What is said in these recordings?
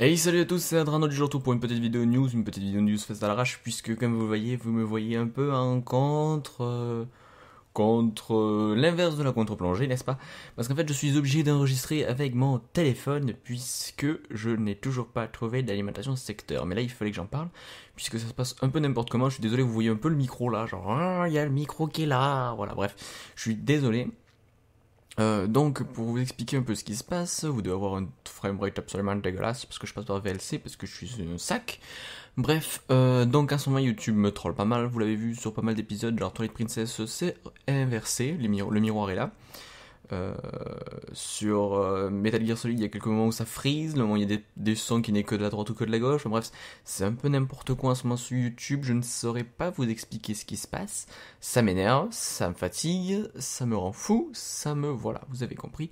Hey salut à tous, c'est Adrano du jour tout pour une petite vidéo news, une petite vidéo news faite à l'arrache puisque comme vous voyez, vous me voyez un peu en contre... Euh, contre euh, l'inverse de la contre-plongée, n'est-ce pas Parce qu'en fait je suis obligé d'enregistrer avec mon téléphone puisque je n'ai toujours pas trouvé d'alimentation secteur. Mais là il fallait que j'en parle puisque ça se passe un peu n'importe comment, je suis désolé, vous voyez un peu le micro là, genre ah, il y a le micro qui est là, voilà bref, je suis désolé. Euh, donc, pour vous expliquer un peu ce qui se passe, vous devez avoir un framerate absolument dégueulasse parce que je passe par VLC, parce que je suis un sac. Bref, euh, donc à ce moment YouTube me troll pas mal, vous l'avez vu sur pas mal d'épisodes, genre Twilight Princess c'est inversé, le, le miroir est là. Euh, sur euh, Metal Gear Solid, il y a quelques moments où ça frise, le moment où il y a des, sons qui n'est que de la droite ou que de la gauche. bref, c'est un peu n'importe quoi en ce moment sur YouTube. Je ne saurais pas vous expliquer ce qui se passe. Ça m'énerve, ça me fatigue, ça me rend fou, ça me voilà. Vous avez compris.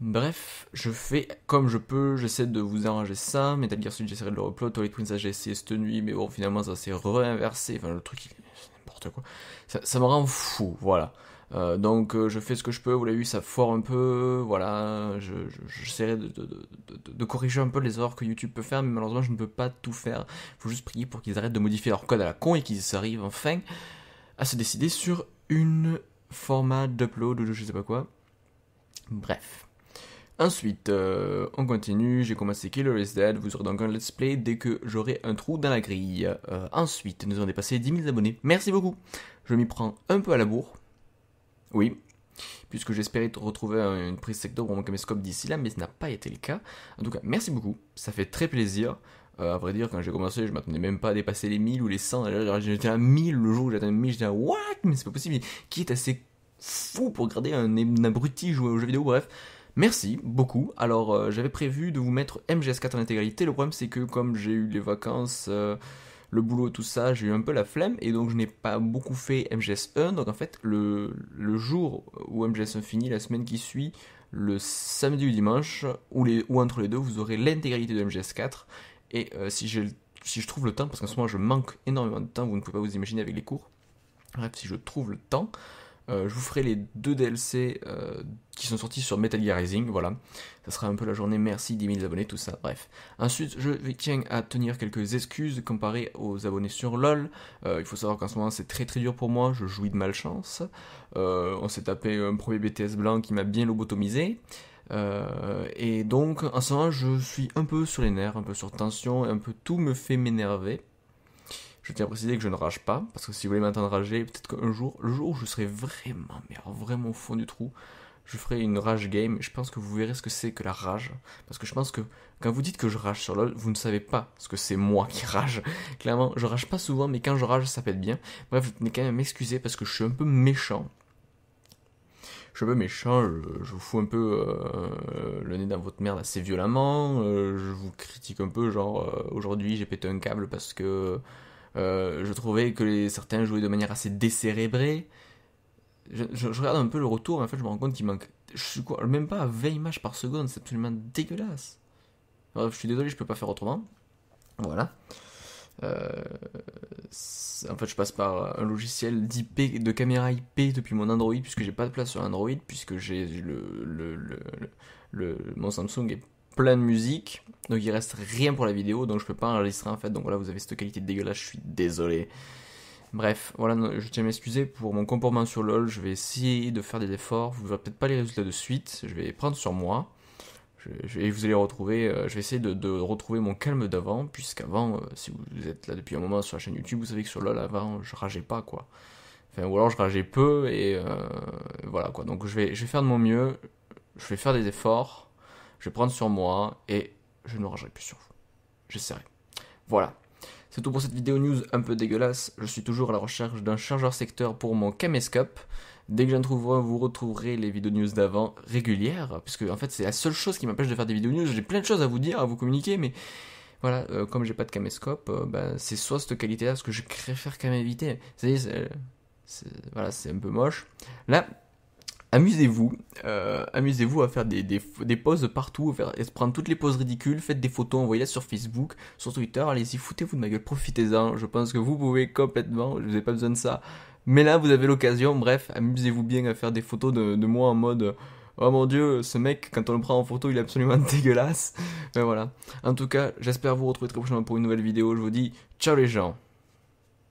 Bref, je fais comme je peux, j'essaie de vous arranger ça. Metal Gear Solid, j'essaierai de le replot. Toilet Twins, j'ai essayé cette nuit, mais bon, finalement, ça s'est réinversé. Enfin, le truc, c'est n'importe quoi. ça me rend fou, voilà. Euh, donc euh, je fais ce que je peux, vous l'avez vu, ça foire un peu, voilà, j'essaierai je, de, corriger un peu les erreurs que YouTube peut faire, mais malheureusement je ne peux pas tout faire. Il faut juste prier pour qu'ils arrêtent de modifier leur code à la con et qu'ils arrivent enfin à se décider sur une format d'upload ou je sais pas quoi. Bref. Ensuite, euh, on continue, j'ai commencé Killer is Dead, vous aurez donc un let's play dès que j'aurai un trou dans la grille. ensuite, nous avons dépassé 10 000 abonnés, merci beaucoup Je m'y prends un peu à la bourre, oui, puisque j'espérais retrouver une prise secteur pour mon caméscope d'ici là, mais ce n'a pas été le cas. En tout cas, merci beaucoup, ça fait très plaisir. Euh, à vrai dire, quand j'ai commencé, je m'attendais même pas à dépasser les 1000 ou les 100. J'étais à 1000 le jour où à 1000, j'étais à what Mais c'est pas possible, qui est assez fou pour garder un, abruti jouer aux jeux vidéo, bref. Merci beaucoup. Alors, euh, j'avais prévu de vous mettre MGS4 en intégralité. Le problème, c'est que comme j'ai eu les vacances. Euh, le boulot, tout ça, j'ai eu un peu la flemme et donc je n'ai pas beaucoup fait MGS1. Donc en fait, le, jour où MGS1 finit, la semaine qui suit, le samedi ou dimanche, ou, les, ou entre les deux, vous aurez l'intégralité de MGS4. Et euh, si je trouve le temps, parce qu'en ce moment je manque énormément de temps, vous ne pouvez pas vous imaginer avec les cours, bref, si je trouve le temps, euh, je vous ferai les deux DLC euh, qui sont sortis sur Metal Gear Rising, voilà. Ça sera un peu la journée, merci 10 000 abonnés, tout ça, bref. Ensuite, je tiens à tenir quelques excuses comparées aux abonnés sur LoL. Euh, il faut savoir qu'en ce moment, c'est très très dur pour moi, je jouis de malchance. on s'est tapé un premier BTS blanc qui m'a bien lobotomisé. et donc, en ce moment, je suis un peu sur les nerfs, un peu sur tension, un peu tout me fait m'énerver. Je tiens à préciser que je ne rage pas, parce que si vous voulez m'entendre rager, peut-être qu'un jour, le jour où je serai vraiment, mais vraiment au fond du trou, je ferai une rage game. Je pense que vous verrez ce que c'est que la rage. Parce que je pense que quand vous dites que je rage sur LoL, vous ne savez pas ce que c'est moi qui rage. Clairement, je rage pas souvent, mais quand je rage, ça pète bien. Bref, vous tenez quand même à m'excuser parce que je suis un peu méchant. Je suis un peu méchant, je, vous fous un peu euh, le nez dans votre merde assez violemment. Euh, je vous critique un peu, genre euh, aujourd'hui j'ai pété un câble parce que euh, je trouvais que certains jouaient de manière assez décérébrée. Je, regarde un peu le retour, en fait, je me rends compte qu'il manque. Je suis même pas à 20 images par seconde, c'est absolument dégueulasse. je suis désolé, je peux pas faire autrement. Voilà. Euh, en fait, je passe par un logiciel d'IP, de caméra IP depuis mon Android, puisque j'ai pas de place sur Android, puisque j'ai le, le, le, mon Samsung est plein de musique. Donc il reste rien pour la vidéo, donc je peux pas enregistrer en fait. Donc voilà, vous avez cette qualité de dégueulasse, je suis désolé. Bref, voilà, je tiens à m'excuser pour mon comportement sur LoL. Je vais essayer de faire des efforts. Vous verrez peut-être pas les résultats de suite. Je vais prendre sur moi. et vous allez retrouver. Euh, je vais essayer de, retrouver mon calme d'avant, puisqu'avant, avant, euh, si vous êtes là depuis un moment sur la chaîne YouTube, vous savez que sur LoL avant, je rageais pas quoi. Enfin, ou alors je rageais peu et euh, voilà quoi. Donc je vais, je vais faire de mon mieux. Je vais faire des efforts je vais prendre sur moi et je ne rangerai plus sur vous. J'essaierai. Voilà. C'est tout pour cette vidéo news un peu dégueulasse. Je suis toujours à la recherche d'un chargeur secteur pour mon caméscope. Dès que j'en trouverai, vous retrouverez les vidéos news d'avant régulières, puisque en fait c'est la seule chose qui m'empêche de faire des vidéos news. J'ai plein de choses à vous dire, à vous communiquer, mais voilà, euh, comme j'ai pas de caméscope, euh, ben, c'est soit cette qualité-là, ce que je préfère quand même éviter. C'est, voilà, c'est un peu moche. Là, amusez-vous, euh, amusez-vous à faire des, des, poses partout, faire, prendre toutes les poses ridicules, faites des photos, envoyez-les sur Facebook, sur Twitter, allez-y, foutez-vous de ma gueule, profitez-en, je pense que vous pouvez complètement, je n'ai pas besoin de ça. Mais là, vous avez l'occasion, bref, amusez-vous bien à faire des photos de, de, moi en mode... Oh mon dieu, ce mec, quand on le prend en photo, il est absolument dégueulasse. Mais ben voilà. En tout cas, j'espère vous retrouver très prochainement pour une nouvelle vidéo. Je vous dis, ciao les gens.